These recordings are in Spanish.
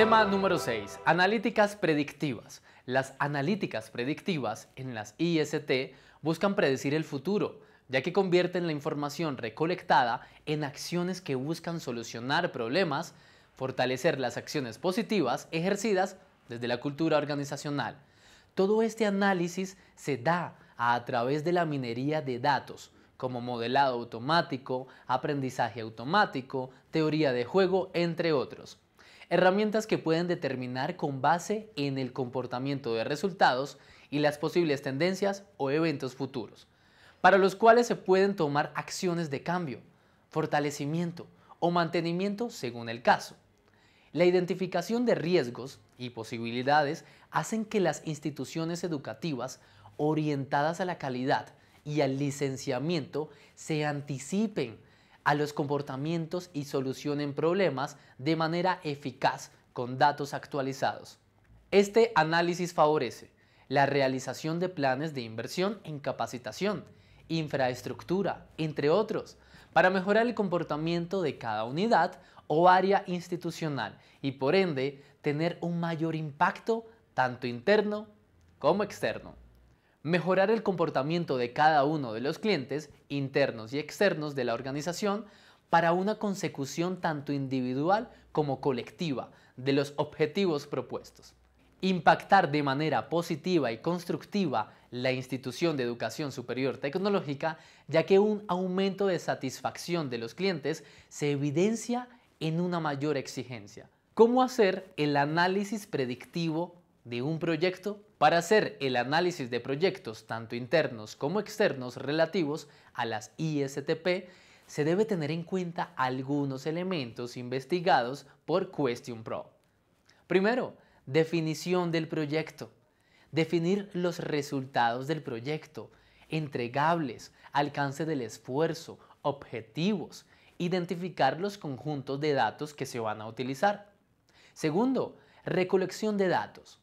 Tema número 6. Analíticas predictivas. Las analíticas predictivas en las IST buscan predecir el futuro, ya que convierten la información recolectada en acciones que buscan solucionar problemas, fortalecer las acciones positivas ejercidas desde la cultura organizacional. Todo este análisis se da a través de la minería de datos, como modelado automático, aprendizaje automático, teoría de juego, entre otros herramientas que pueden determinar con base en el comportamiento de resultados y las posibles tendencias o eventos futuros, para los cuales se pueden tomar acciones de cambio, fortalecimiento o mantenimiento según el caso. La identificación de riesgos y posibilidades hacen que las instituciones educativas orientadas a la calidad y al licenciamiento se anticipen a los comportamientos y solucionen problemas de manera eficaz con datos actualizados. Este análisis favorece la realización de planes de inversión en capacitación, infraestructura, entre otros, para mejorar el comportamiento de cada unidad o área institucional y por ende tener un mayor impacto tanto interno como externo mejorar el comportamiento de cada uno de los clientes, internos y externos de la organización, para una consecución tanto individual como colectiva de los objetivos propuestos. Impactar de manera positiva y constructiva la institución de educación superior tecnológica, ya que un aumento de satisfacción de los clientes se evidencia en una mayor exigencia. ¿Cómo hacer el análisis predictivo de un proyecto para hacer el análisis de proyectos tanto internos como externos relativos a las ISTP, se debe tener en cuenta algunos elementos investigados por QuestionPro. Pro. Primero, definición del proyecto. Definir los resultados del proyecto, entregables, alcance del esfuerzo, objetivos, identificar los conjuntos de datos que se van a utilizar. Segundo, recolección de datos.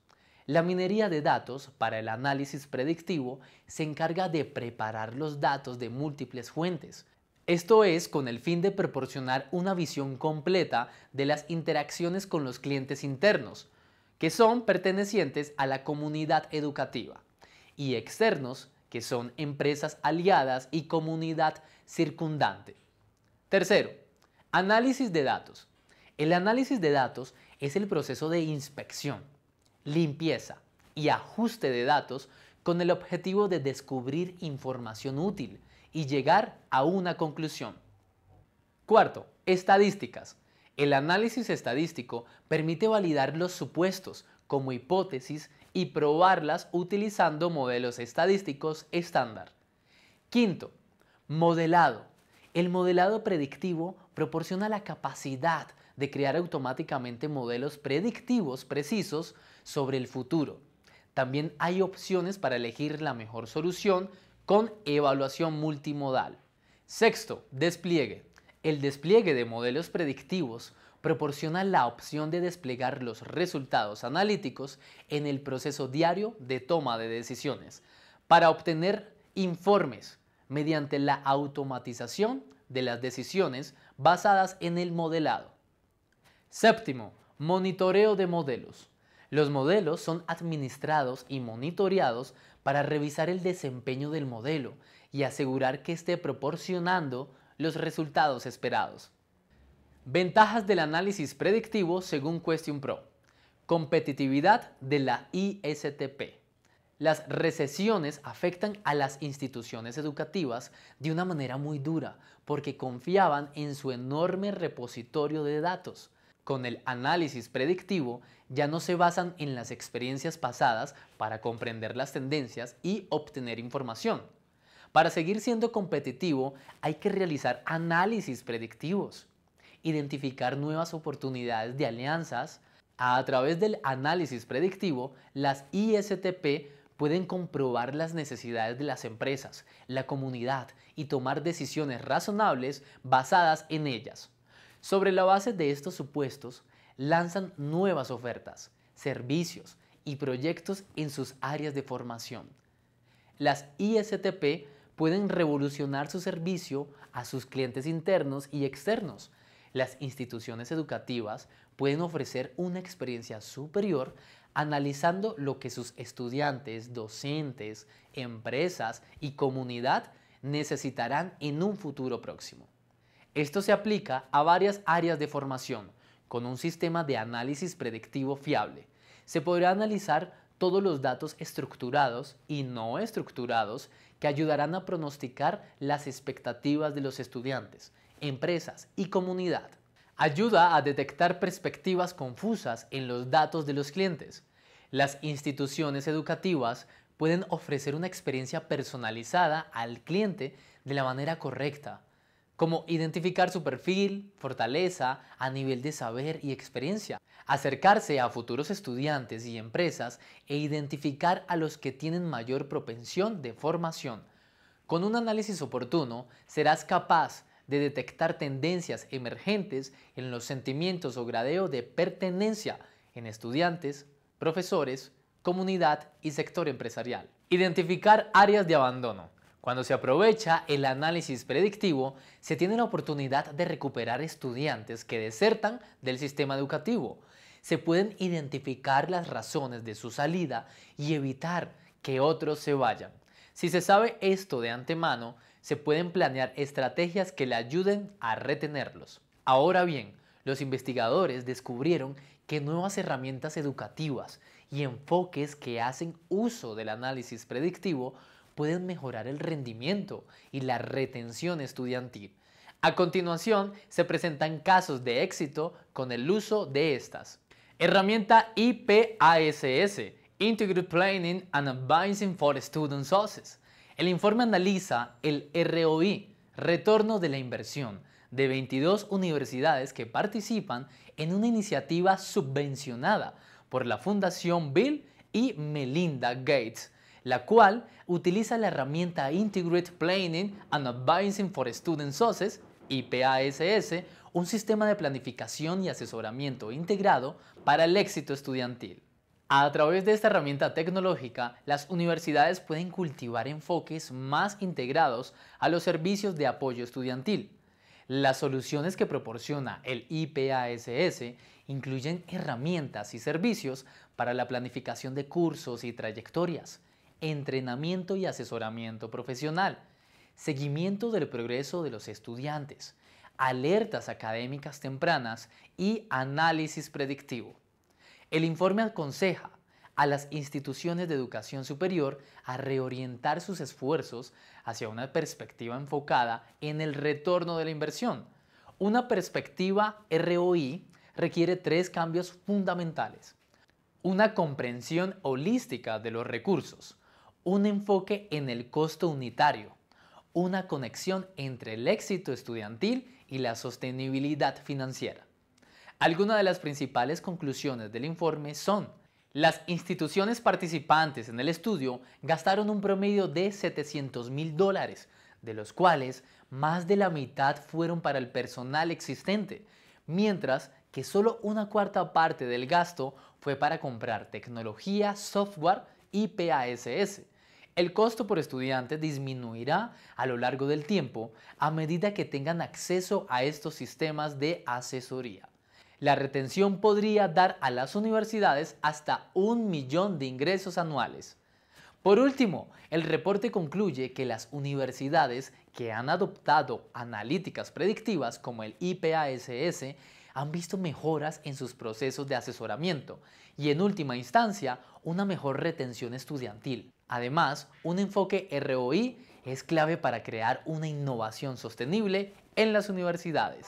La minería de datos para el análisis predictivo se encarga de preparar los datos de múltiples fuentes. Esto es con el fin de proporcionar una visión completa de las interacciones con los clientes internos, que son pertenecientes a la comunidad educativa, y externos, que son empresas aliadas y comunidad circundante. Tercero, análisis de datos. El análisis de datos es el proceso de inspección limpieza y ajuste de datos con el objetivo de descubrir información útil y llegar a una conclusión. Cuarto, estadísticas. El análisis estadístico permite validar los supuestos como hipótesis y probarlas utilizando modelos estadísticos estándar. Quinto, modelado. El modelado predictivo proporciona la capacidad de crear automáticamente modelos predictivos precisos sobre el futuro. También hay opciones para elegir la mejor solución con evaluación multimodal. Sexto, despliegue. El despliegue de modelos predictivos proporciona la opción de desplegar los resultados analíticos en el proceso diario de toma de decisiones para obtener informes mediante la automatización de las decisiones basadas en el modelado. Séptimo, monitoreo de modelos. Los modelos son administrados y monitoreados para revisar el desempeño del modelo y asegurar que esté proporcionando los resultados esperados. Ventajas del análisis predictivo según Question Pro. Competitividad de la ISTP. Las recesiones afectan a las instituciones educativas de una manera muy dura porque confiaban en su enorme repositorio de datos. Con el análisis predictivo ya no se basan en las experiencias pasadas para comprender las tendencias y obtener información. Para seguir siendo competitivo hay que realizar análisis predictivos, identificar nuevas oportunidades de alianzas, a través del análisis predictivo, las ISTP pueden comprobar las necesidades de las empresas, la comunidad y tomar decisiones razonables basadas en ellas. Sobre la base de estos supuestos, lanzan nuevas ofertas, servicios y proyectos en sus áreas de formación. Las ISTP pueden revolucionar su servicio a sus clientes internos y externos. Las instituciones educativas pueden ofrecer una experiencia superior analizando lo que sus estudiantes, docentes, empresas y comunidad necesitarán en un futuro próximo. Esto se aplica a varias áreas de formación, con un sistema de análisis predictivo fiable. Se podrá analizar todos los datos estructurados y no estructurados que ayudarán a pronosticar las expectativas de los estudiantes, empresas y comunidad. Ayuda a detectar perspectivas confusas en los datos de los clientes, las instituciones educativas pueden ofrecer una experiencia personalizada al cliente de la manera correcta, como identificar su perfil, fortaleza, a nivel de saber y experiencia, acercarse a futuros estudiantes y empresas e identificar a los que tienen mayor propensión de formación. Con un análisis oportuno, serás capaz de detectar tendencias emergentes en los sentimientos o gradeo de pertenencia en estudiantes, profesores, comunidad y sector empresarial. Identificar áreas de abandono. Cuando se aprovecha el análisis predictivo, se tiene la oportunidad de recuperar estudiantes que desertan del sistema educativo. Se pueden identificar las razones de su salida y evitar que otros se vayan. Si se sabe esto de antemano, se pueden planear estrategias que le ayuden a retenerlos. Ahora bien, los investigadores descubrieron que nuevas herramientas educativas y enfoques que hacen uso del análisis predictivo pueden mejorar el rendimiento y la retención estudiantil. A continuación, se presentan casos de éxito con el uso de estas. Herramienta IPASS, Integrated Planning and Advising for Student Sources. El informe analiza el ROI, retorno de la inversión, de 22 universidades que participan en una iniciativa subvencionada por la Fundación Bill y Melinda Gates, la cual utiliza la herramienta Integrated Planning and Advising for Student Sources, IPASS, un sistema de planificación y asesoramiento integrado para el éxito estudiantil. A través de esta herramienta tecnológica, las universidades pueden cultivar enfoques más integrados a los servicios de apoyo estudiantil, las soluciones que proporciona el IPASS incluyen herramientas y servicios para la planificación de cursos y trayectorias, entrenamiento y asesoramiento profesional, seguimiento del progreso de los estudiantes, alertas académicas tempranas y análisis predictivo. El informe aconseja a las instituciones de educación superior a reorientar sus esfuerzos hacia una perspectiva enfocada en el retorno de la inversión. Una perspectiva ROI requiere tres cambios fundamentales. Una comprensión holística de los recursos, un enfoque en el costo unitario, una conexión entre el éxito estudiantil y la sostenibilidad financiera. Algunas de las principales conclusiones del informe son las instituciones participantes en el estudio gastaron un promedio de 700 mil dólares, de los cuales más de la mitad fueron para el personal existente, mientras que solo una cuarta parte del gasto fue para comprar tecnología, software y PASS. El costo por estudiante disminuirá a lo largo del tiempo a medida que tengan acceso a estos sistemas de asesoría. La retención podría dar a las universidades hasta un millón de ingresos anuales. Por último, el reporte concluye que las universidades que han adoptado analíticas predictivas como el IPASS han visto mejoras en sus procesos de asesoramiento y en última instancia una mejor retención estudiantil. Además, un enfoque ROI es clave para crear una innovación sostenible en las universidades.